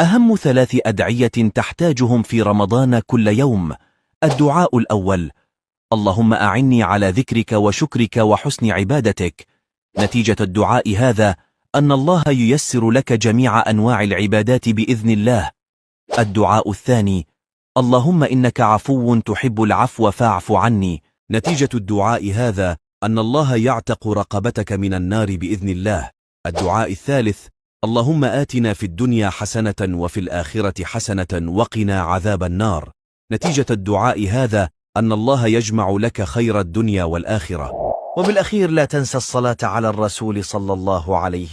أهم ثلاث أدعية تحتاجهم في رمضان كل يوم الدعاء الأول اللهم أعني على ذكرك وشكرك وحسن عبادتك نتيجة الدعاء هذا أن الله ييسر لك جميع أنواع العبادات بإذن الله الدعاء الثاني اللهم إنك عفو تحب العفو فاعف عني نتيجة الدعاء هذا أن الله يعتق رقبتك من النار بإذن الله الدعاء الثالث اللهم آتنا في الدنيا حسنة وفي الآخرة حسنة وقنا عذاب النار نتيجة الدعاء هذا أن الله يجمع لك خير الدنيا والآخرة وبالأخير لا تنسى الصلاة على الرسول صلى الله عليه